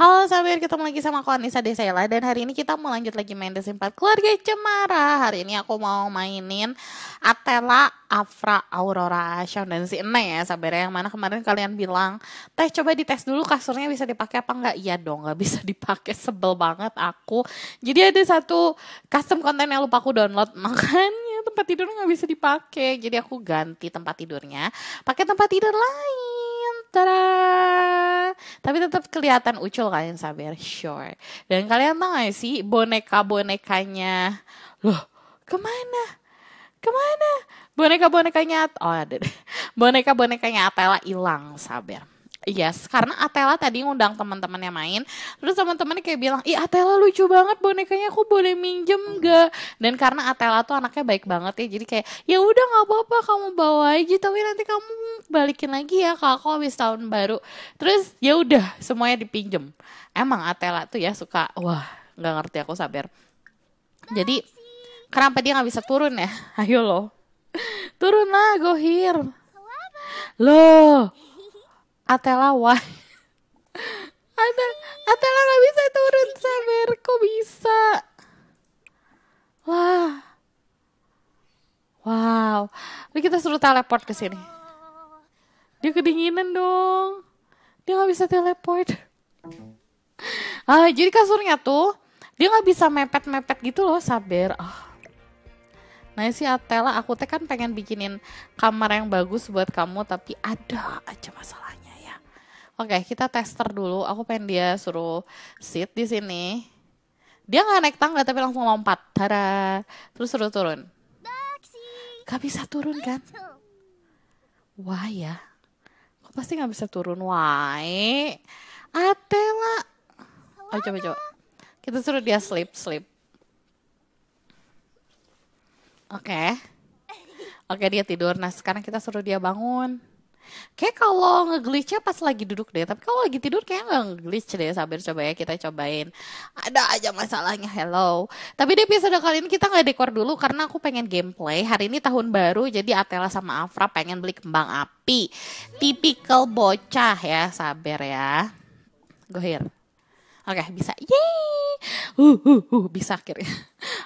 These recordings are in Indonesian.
Halo sahabat, ketemu lagi sama aku Anissa Desela dan hari ini kita mau lanjut lagi main The Simpat Keluarga Cemara. Hari ini aku mau mainin Atela, Afra, Aurora, Ashon dan si Ene ya sahabat ya. yang mana kemarin kalian bilang teh coba dites dulu kasurnya bisa dipakai apa enggak? Iya dong, gak bisa dipakai sebel banget aku. Jadi ada satu custom konten yang lupa aku download makanya tempat tidurnya nggak bisa dipakai. Jadi aku ganti tempat tidurnya pakai tempat tidur lain Tada! Tapi tetap kelihatan ucul kalian sabar, sure. Dan kalian tahu gak sih boneka-bonekanya, loh kemana? Kemana? Boneka-bonekanya, oh ada, boneka-bonekanya Atela hilang sabar. Yes, karena Atella tadi ngundang teman-temannya main, terus teman-temannya kayak bilang, "Ih, Atella lucu banget bonekanya, aku boleh minjem gak?" Dan karena Atella tuh anaknya baik banget ya, jadi kayak, "Ya udah nggak apa-apa, kamu bawa aja, tapi nanti kamu balikin lagi ya kalau aku habis tahun baru." Terus ya udah, semuanya dipinjem. Emang Atella tuh ya suka, wah, nggak ngerti aku sabar. Jadi kenapa dia nggak bisa turun ya? Ayo loh, turun lah, Gohir. Loh, Atelawa why? Atela nggak bisa turun sabar kok bisa wah wow ini kita suruh teleport ke sini dia kedinginan dong dia gak bisa teleport ah jadi kasurnya tuh dia nggak bisa mepet mepet gitu loh sabar oh. Nah si Atela aku teh kan pengen bikinin kamar yang bagus buat kamu tapi ada aja masalahnya Oke, okay, kita tester dulu. Aku pengen dia suruh sit di sini. Dia nggak naik tangga tapi langsung lompat. Tara. Terus suruh turun. Gak bisa turun kan? Wah ya. Kok pasti nggak bisa turun? Why? Atela. Oh coba coba. Kita suruh dia sleep sleep. Oke. Okay. Oke okay, dia tidur. Nah sekarang kita suruh dia bangun. Kayak kalau ngeglitchnya pas lagi duduk deh, tapi kalau lagi tidur kayak nggak ngeglitch deh. Sabar coba ya kita cobain. Ada aja masalahnya, hello. Tapi di episode kali ini kita nggak dekor dulu karena aku pengen gameplay. Hari ini tahun baru, jadi Atela sama Afra pengen beli kembang api. Tipikal bocah ya, sabar ya. go here Oke, okay, bisa. Yeay! Uh, uh, uh, bisa akhirnya.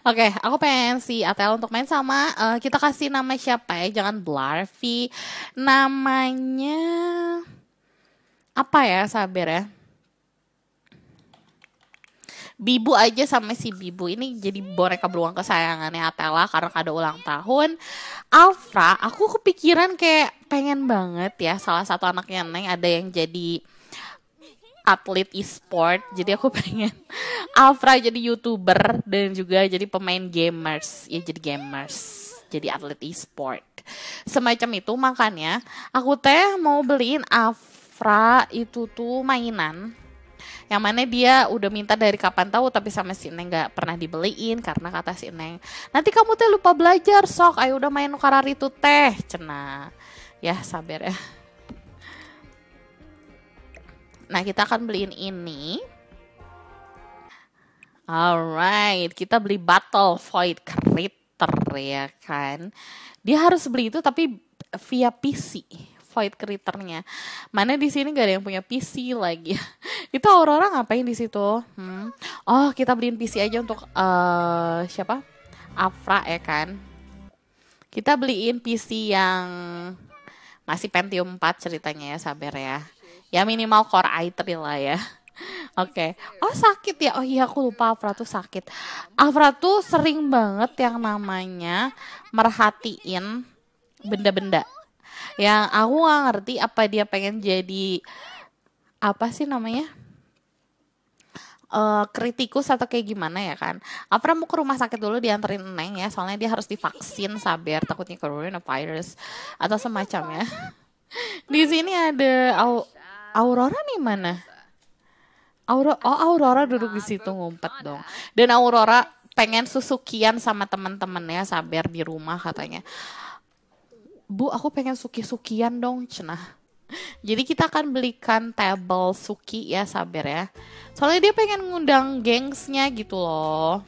Oke, okay, aku pengen si Atel untuk main sama uh, kita kasih nama siapa ya? Jangan Blarvi. Namanya apa ya? Sabar ya. Bibu aja sama si Bibu ini jadi boneka beruang kesayangannya Atela karena kado ulang tahun. Alfra, aku kepikiran kayak pengen banget ya salah satu anaknya Neng ada yang jadi atlet e-sport jadi aku pengen Afra jadi youtuber dan juga jadi pemain gamers ya jadi gamers jadi atlet e-sport semacam itu makanya aku teh mau beliin Afra itu tuh mainan yang mana dia udah minta dari kapan tahu tapi sama si Neng gak pernah dibeliin karena kata si Neng nanti kamu teh lupa belajar sok ayo udah main karar itu teh cena ya sabar ya Nah, kita akan beliin ini. Alright, kita beli Battle Void Critter ya kan. Dia harus beli itu tapi via PC. Void Critternya. Mana di sini gak ada yang punya PC lagi. itu Aurora ngapain di situ? Hmm. Oh, kita beliin PC aja untuk uh, siapa? Afra ya kan. Kita beliin PC yang masih Pentium 4 ceritanya ya, sabar ya ya minimal core item lah ya Oke. Okay. Oh sakit ya. Oh iya aku lupa Afra tuh sakit. Afra tuh sering banget yang namanya merhatiin benda-benda. Yang aku gak ngerti apa dia pengen jadi apa sih namanya? Uh, kritikus atau kayak gimana ya kan Afra mau ke rumah sakit dulu dianterin Neng ya Soalnya dia harus divaksin sabar Takutnya coronavirus Atau iya, semacamnya Di sini ada Aurora nih mana? Aurora, oh Aurora duduk di situ ngumpet dong. Dan Aurora pengen susukian sama teman-temannya sabar di rumah katanya. Bu, aku pengen suki-sukian dong, cenah. Jadi kita akan belikan table suki ya sabar ya. Soalnya dia pengen ngundang gengsnya gitu loh.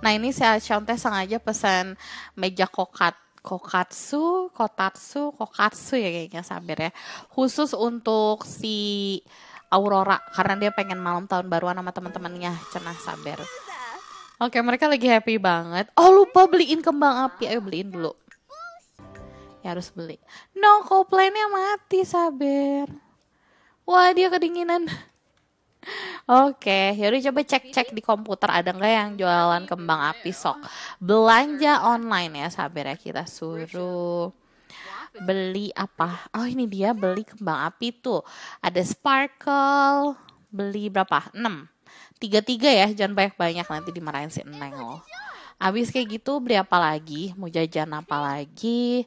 Nah ini saya si contoh sengaja pesan meja kokat kokatsu, kotatsu, kokatsu ya kayaknya sabar ya. Khusus untuk si Aurora karena dia pengen malam tahun baruan sama teman-temannya cenah sabar. Oke, mereka lagi happy banget. Oh, lupa beliin kembang api. Ayo beliin dulu. Ya harus beli. No, koplennya mati sabar. Wah, dia kedinginan. Oke, yaudah coba cek-cek di komputer ada nggak yang jualan kembang api sok. Belanja online ya sabar ya kita suruh beli apa? Oh ini dia beli kembang api tuh. Ada sparkle, beli berapa? Enam, Tiga-tiga ya, jangan banyak-banyak nanti dimarahin si Neng loh. Abis kayak gitu beli apa lagi? Mau jajan apa lagi?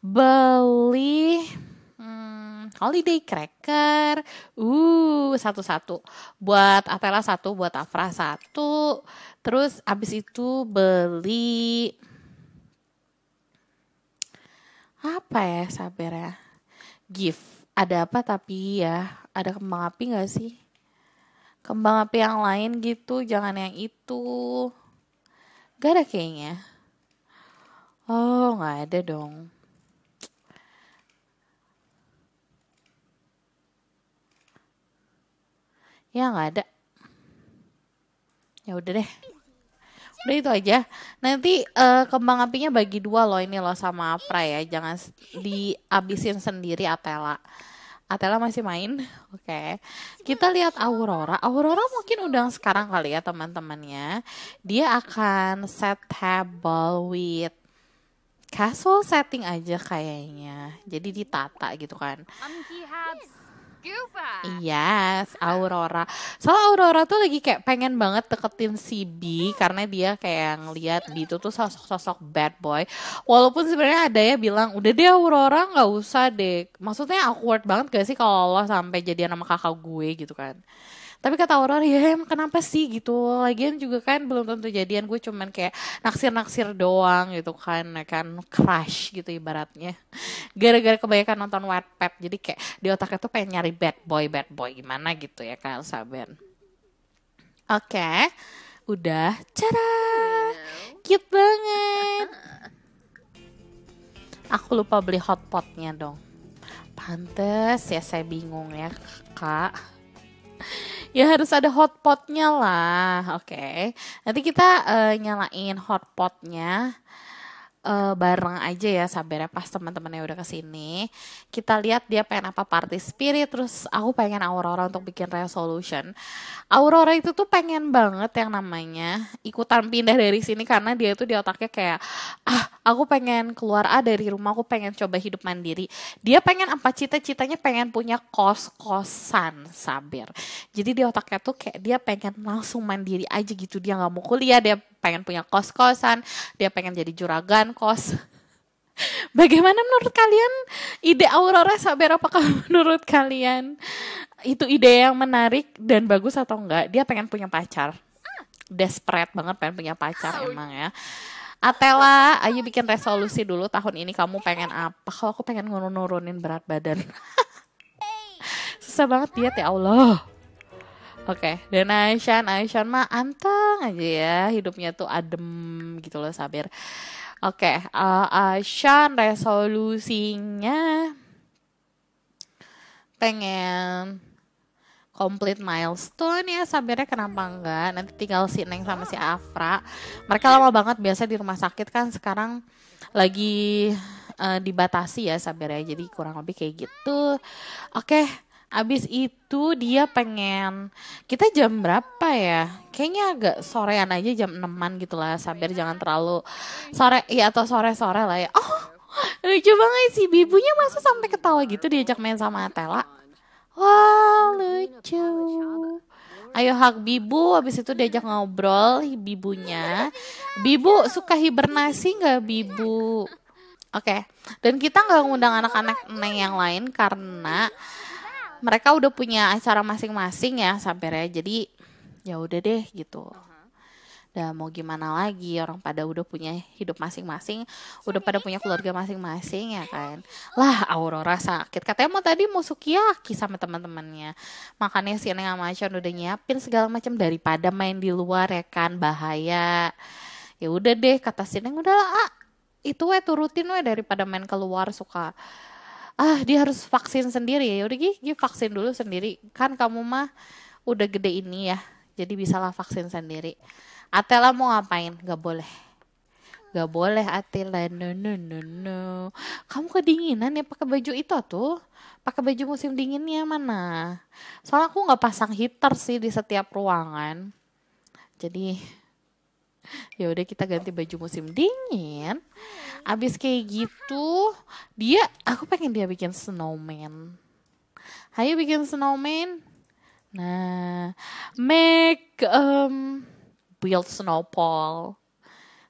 Beli... Hmm, holiday cracker. Uh, satu-satu. Buat Atela satu, buat Afra satu. Terus abis itu beli apa ya sabar ya gift ada apa tapi ya ada kembang api nggak sih kembang api yang lain gitu jangan yang itu gak ada kayaknya oh nggak ada dong ya nggak ada ya udah deh udah itu aja nanti uh, kembang apinya bagi dua loh ini loh sama Apra ya jangan dihabisin sendiri Atela Atela masih main oke okay. kita lihat Aurora Aurora mungkin udah sekarang kali ya teman-temannya dia akan set table with castle setting aja kayaknya jadi ditata gitu kan Yes, Aurora. Soalnya Aurora tuh lagi kayak pengen banget deketin si B karena dia kayak ngeliat B itu tuh sosok-sosok bad boy. Walaupun sebenarnya ada ya bilang udah deh Aurora nggak usah deh. Maksudnya awkward banget gak sih kalau lo sampai jadi nama kakak gue gitu kan? tapi kata Aurora ya emang kenapa sih gitu lagian juga kan belum tentu jadian gue cuman kayak naksir-naksir doang gitu kan ya kan crush gitu ibaratnya gara-gara kebanyakan nonton Wattpad jadi kayak di otaknya tuh pengen nyari bad boy bad boy gimana gitu ya kan Saben oke okay. udah cara cute banget aku lupa beli hotpotnya dong pantes ya saya bingung ya kak ya harus ada hotpotnya lah oke okay. nanti kita uh, nyalain hotpotnya uh, bareng aja ya sabarnya pas teman-temannya udah kesini kita lihat dia pengen apa party spirit terus aku pengen Aurora untuk bikin resolution Aurora itu tuh pengen banget yang namanya ikutan pindah dari sini karena dia tuh di otaknya kayak ah aku pengen keluar ah dari rumah aku pengen coba hidup mandiri dia pengen apa cita-citanya pengen punya kos-kosan sabir jadi di otaknya tuh kayak dia pengen langsung mandiri aja gitu dia nggak mau kuliah dia pengen punya kos-kosan, dia pengen jadi juragan kos. Bagaimana menurut kalian ide Aurora Saber? Apakah menurut kalian itu ide yang menarik dan bagus atau enggak? Dia pengen punya pacar. Desperate banget pengen punya pacar emang ya. Atela, ayo bikin resolusi dulu tahun ini kamu pengen apa? Kalau aku pengen nurunin berat badan. Susah banget diet ya Allah. Oke, okay. dan Aishan, Aishan mah anteng aja ya, hidupnya tuh adem gitu loh Sabir. Oke, okay. uh, eh, Aishan resolusinya pengen complete milestone ya Sabirnya kenapa enggak nanti tinggal si Neng sama si Afra mereka lama banget biasa di rumah sakit kan sekarang lagi uh, dibatasi ya Sabirnya jadi kurang lebih kayak gitu oke okay. Abis itu dia pengen kita jam berapa ya? Kayaknya agak sorean aja jam 6-an gitu lah. Sambil jangan terlalu sore ya atau sore-sore lah ya. Oh, lucu banget sih bibunya masa sampai ketawa gitu diajak main sama tela Wow, lucu. Ayo hak bibu, abis itu diajak ngobrol bibunya. Bibu suka hibernasi nggak bibu? Oke, okay. dan kita nggak ngundang anak-anak neng yang lain karena mereka udah punya acara masing-masing ya sampai ya jadi ya udah deh gitu udah mau gimana lagi orang pada udah punya hidup masing-masing udah pada punya keluarga masing-masing ya kan lah Aurora sakit katanya mau tadi mau sukiyaki sama teman-temannya makanya si Neng sama Acan udah nyiapin segala macam daripada main di luar ya kan bahaya ya udah deh kata si Neng udah lah ah, itu weh turutin weh daripada main keluar suka ah dia harus vaksin sendiri ya udah gih, gih vaksin dulu sendiri kan kamu mah udah gede ini ya jadi bisalah vaksin sendiri Atela mau ngapain nggak boleh nggak boleh Atela no no no no kamu kedinginan ya pakai baju itu tuh pakai baju musim dinginnya mana soalnya aku nggak pasang heater sih di setiap ruangan jadi ya udah kita ganti baju musim dingin abis kayak gitu dia aku pengen dia bikin snowman ayo bikin snowman nah make um, build snowball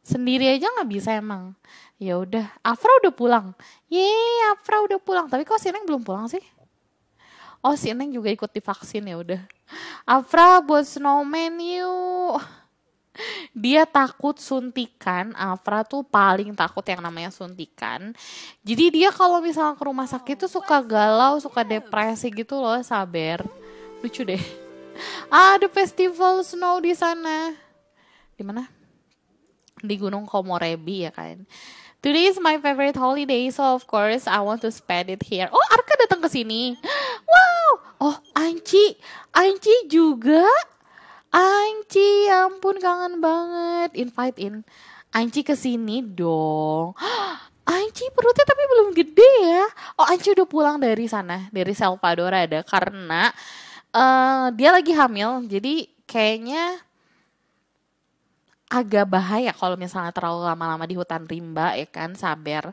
sendiri aja nggak bisa emang ya udah Afra udah pulang ye Afra udah pulang tapi kok Sineng belum pulang sih oh Sineng juga ikut divaksin ya udah Afra buat snowman yuk dia takut suntikan Afra tuh paling takut yang namanya suntikan jadi dia kalau misalnya ke rumah sakit tuh suka galau suka depresi gitu loh sabar lucu deh ah ada festival snow di sana di mana di Gunung Komorebi ya kan. Today is my favorite holiday, so of course I want to spend it here. Oh, Arka datang ke sini. Wow. Oh, Anci, Anci juga ya ampun kangen banget. Invite in Anci ke sini dong. Anci perutnya tapi belum gede ya. Oh Anci udah pulang dari sana, dari Salvador ada karena uh, dia lagi hamil. Jadi kayaknya agak bahaya kalau misalnya terlalu lama-lama di hutan rimba ya kan sabar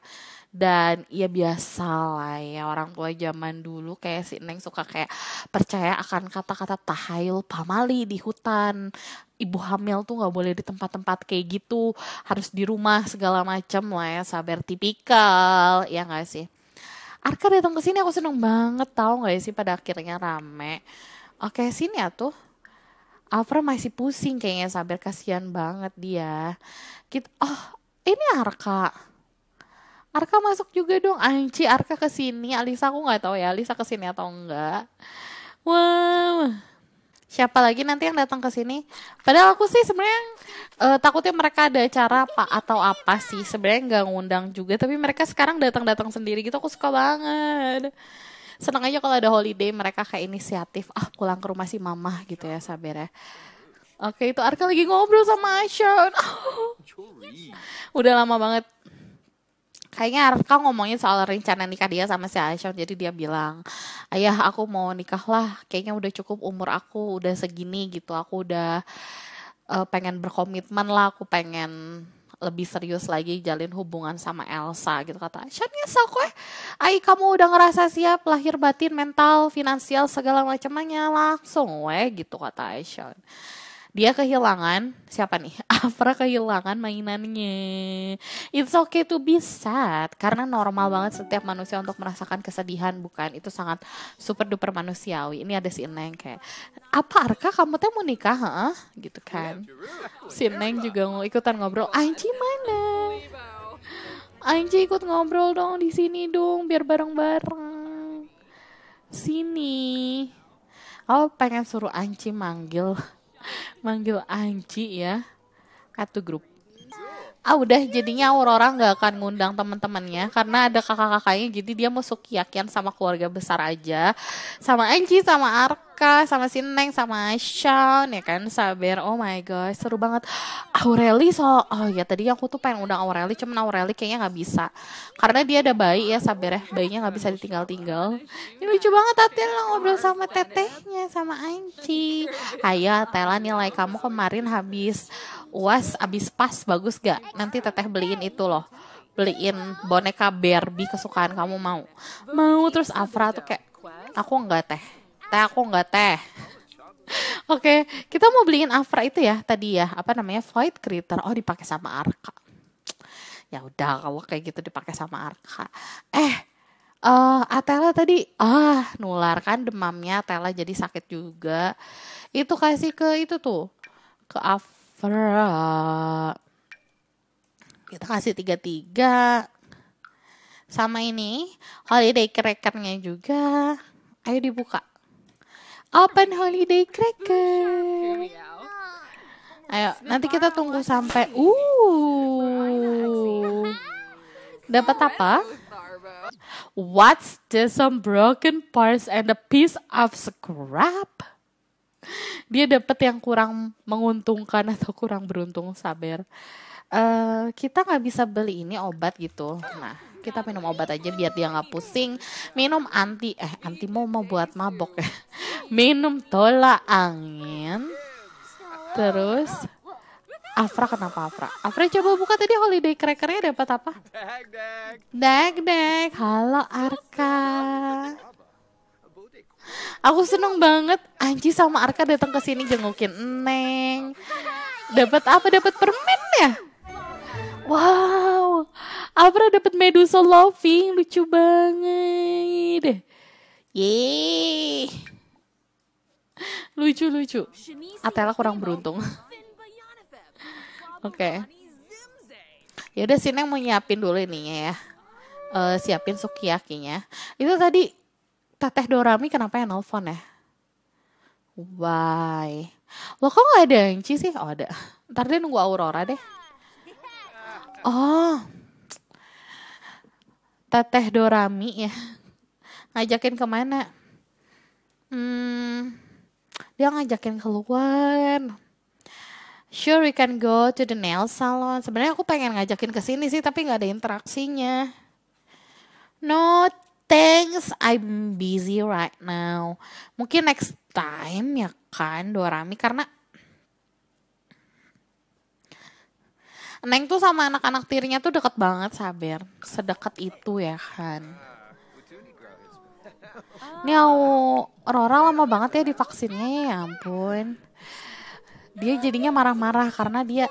dan ya biasa lah ya orang tua zaman dulu kayak si Neng suka kayak percaya akan kata-kata tahayul pamali di hutan ibu hamil tuh nggak boleh di tempat-tempat kayak gitu harus di rumah segala macam lah ya sabar tipikal ya nggak sih Arka datang ke sini aku seneng banget tau nggak ya sih pada akhirnya rame oke sini ya tuh Afra masih pusing kayaknya sabar kasihan banget dia. Kita, oh ini Arka Arka masuk juga dong. Anci ah, Arka ke sini. Alisa aku nggak tahu ya Alisa ke sini atau enggak. Wow. Siapa lagi nanti yang datang ke sini? Padahal aku sih sebenarnya uh, takutnya mereka ada acara apa atau apa sih. Sebenarnya nggak ngundang juga, tapi mereka sekarang datang-datang sendiri gitu aku suka banget. Senang aja kalau ada holiday mereka kayak inisiatif. Ah, pulang ke rumah si mama gitu ya, Saber ya. Oke, itu Arka lagi ngobrol sama Ashon. Oh. Udah lama banget kayaknya Arka ngomongin soal rencana nikah dia sama si Aisyah jadi dia bilang ayah aku mau nikah lah kayaknya udah cukup umur aku udah segini gitu aku udah uh, pengen berkomitmen lah aku pengen lebih serius lagi jalin hubungan sama Elsa gitu kata Aisyah nyesel kue ya. ay kamu udah ngerasa siap lahir batin mental finansial segala macamnya langsung weh gitu kata Aisyah dia kehilangan siapa nih? Afra kehilangan mainannya. It's okay to be sad karena normal banget setiap manusia untuk merasakan kesedihan bukan? Itu sangat super duper manusiawi. Ini ada si Neng kayak apa Arka kamu teh mau nikah? huh? gitu kan. Si Neng juga mau ikutan ngobrol. Anji mana? Anji ikut ngobrol dong di sini dong biar bareng-bareng. Sini. Oh pengen suruh Anci manggil manggil Anji ya. Kartu grup ah udah jadinya Aurora nggak akan ngundang teman-temannya karena ada kakak-kakaknya jadi dia mau sukiyakian sama keluarga besar aja sama Angie sama Arka sama Sineng sama Sean ya kan Saber oh my god seru banget Aureli so oh ya tadi aku tuh pengen undang Aureli cuman Aureli kayaknya nggak bisa karena dia ada bayi ya Saber ya bayinya nggak bisa ditinggal-tinggal ini ya, lucu banget lo ngobrol sama tetehnya sama Angie Ayah, Tela nilai kamu kemarin habis uas abis pas bagus gak nanti teteh beliin itu loh beliin boneka Barbie kesukaan kamu mau mau terus Afra tuh kayak aku nggak teh teh aku nggak teh Oke, okay, kita mau beliin Afra itu ya tadi ya, apa namanya Void Critter? Oh, dipakai sama Arka. Ya udah, kalau kayak gitu dipakai sama Arka. Eh, uh, Atela tadi ah nular kan demamnya Atela jadi sakit juga. Itu kasih ke itu tuh ke Af Farah. Kita kasih tiga tiga. Sama ini holiday crackernya juga. Ayo dibuka. Open holiday cracker. Ayo, nanti kita tunggu sampai uh. Dapat apa? What's this broken parts and a piece of scrap? dia dapat yang kurang menguntungkan atau kurang beruntung sabar uh, kita nggak bisa beli ini obat gitu nah kita minum obat aja biar dia nggak pusing minum anti eh anti mau mau buat mabok ya minum tolak angin terus Afra kenapa Afra? Afra coba buka tadi holiday crackernya dapat apa? Dag dag. Dag dag. Halo Arka. Aku seneng banget Anji sama Arka datang ke sini jengukin Neng. Dapat apa? Dapat permen ya? Wow. Abra dapat medusa loving, lucu banget. Ye, Lucu lucu. Atela kurang beruntung. Oke. okay. Ya udah sini mau nyiapin dulu ini ya. Uh, siapin sukiyakinya. Itu tadi Teteh Dorami kenapa yang nelfon ya? Why? Lo kok gak ada yang sih? Oh ada. Ntar dia nunggu Aurora deh. Oh. Teteh Dorami ya. Ngajakin kemana? Hmm. Dia ngajakin keluar. Sure we can go to the nail salon. Sebenarnya aku pengen ngajakin ke sini sih tapi nggak ada interaksinya. Not thanks I'm busy right now. Mungkin next time ya kan Dorami karena Neng tuh sama anak-anak tirinya tuh deket banget Saber. Sedekat itu ya kan. Ini ah. Rora lama banget ya divaksinnya ya ampun. Dia jadinya marah-marah karena dia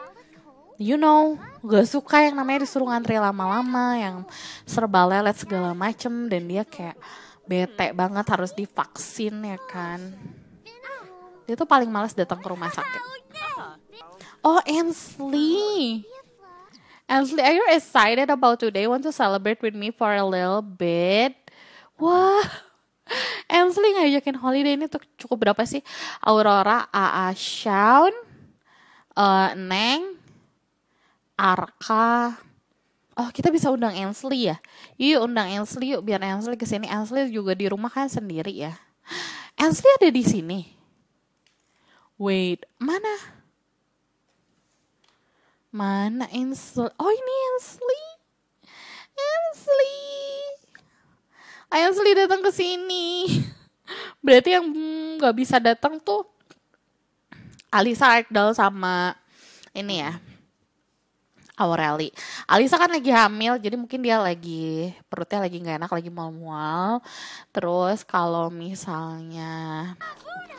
you know gak suka yang namanya disuruh ngantri lama-lama yang serba lelet segala macem dan dia kayak bete banget harus divaksin ya kan dia tuh paling males datang ke rumah sakit oh Ansley Ansley are you excited about today want to celebrate with me for a little bit wah Ansley ngajakin holiday ini tuh cukup berapa sih Aurora Aa Shaun uh, Neng Arka Oh kita bisa undang Ansley ya Yuk undang Ansley yuk biar ke kesini Ansley juga di rumah kan sendiri ya Ansley ada di sini Wait mana Mana Ansley? Oh ini Ansley, Ansley. Ansley datang ke sini Berarti yang nggak bisa datang tuh Alisa Ekdal sama ini ya Aureli. Alisa kan lagi hamil, jadi mungkin dia lagi perutnya lagi nggak enak, lagi mual-mual. Terus kalau misalnya,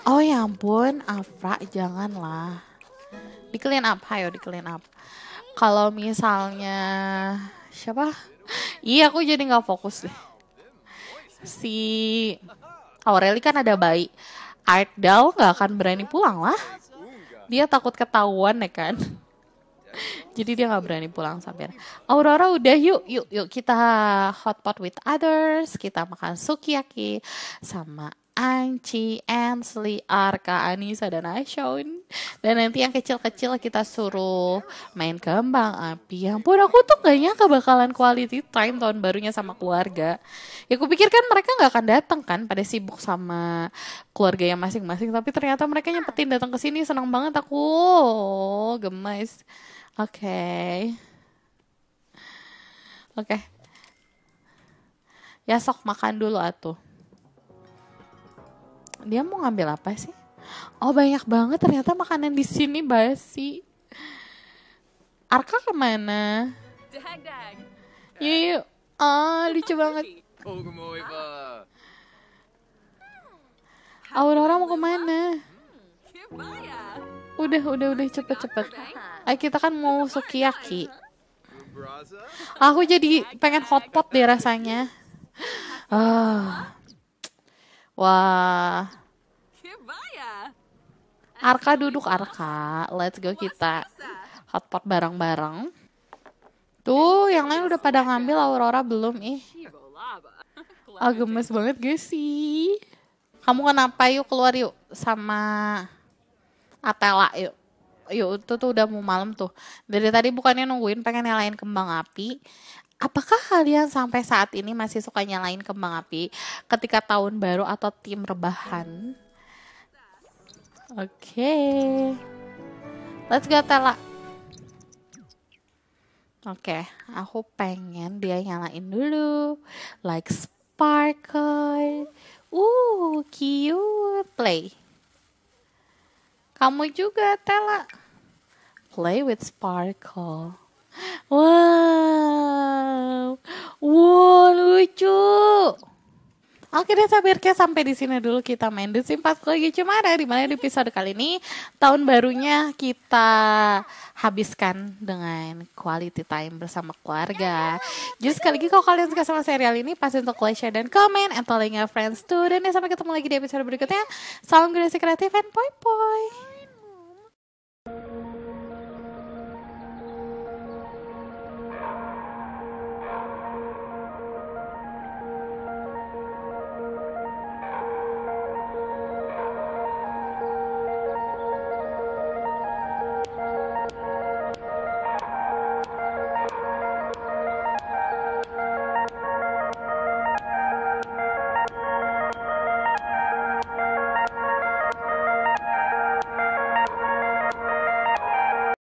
oh ya ampun, Afra janganlah. Di clean up, ayo di clean up. Kalau misalnya siapa? Iya, aku jadi nggak fokus deh. Si Aureli kan ada bayi. Ardal nggak akan berani pulang lah. Dia takut ketahuan ya kan. Jadi dia nggak berani pulang sampai. Aurora udah yuk yuk yuk kita hotpot with others, kita makan sukiyaki sama Anci, Ansli, Arka, Anissa, dan Aishon. Dan nanti yang kecil-kecil kita suruh main kembang api. yang pura aku tuh gak nyangka bakalan quality time tahun barunya sama keluarga. Ya aku pikir kan mereka gak akan datang kan pada sibuk sama keluarga yang masing-masing. Tapi ternyata mereka nyempetin datang ke sini. Senang banget aku. Oh, gemes. Oke. Oke. Okay. Ya sok makan dulu atuh. Dia mau ngambil apa sih? Oh banyak banget ternyata makanan di sini basi. Arka kemana? Dagang. Yuk yuk. Ah, oh lucu banget. Aurora mau kemana? Hmm, Udah, udah, udah cepet-cepet. Eh, kita kan mau sukiyaki. Aku jadi pengen hotpot deh rasanya. Ah. Wah. Arka duduk Arka. Let's go kita hotpot bareng-bareng. Tuh, yang lain udah pada ngambil Aurora belum ih. Ah, oh, gemes banget gak sih? Kamu kenapa yuk keluar yuk sama Atela yuk yuk itu tuh udah mau malam tuh dari tadi bukannya nungguin pengen nyalain kembang api apakah kalian sampai saat ini masih suka nyalain kembang api ketika tahun baru atau tim rebahan oke okay. let's go Tela oke okay. aku pengen dia nyalain dulu like sparkle uh cute play kamu juga, Tela. Play with sparkle. Wow. Wow, lucu. Oke deh Sabirke sampai di sini dulu kita main The Simpas lagi Cemara di mana di episode kali ini tahun barunya kita habiskan dengan quality time bersama keluarga. Jadi sekali lagi kalau kalian suka sama serial ini pasti untuk like, share, dan komen and telling your friends too. Dan ya, sampai ketemu lagi di episode berikutnya. Salam generasi kreatif and poi poi.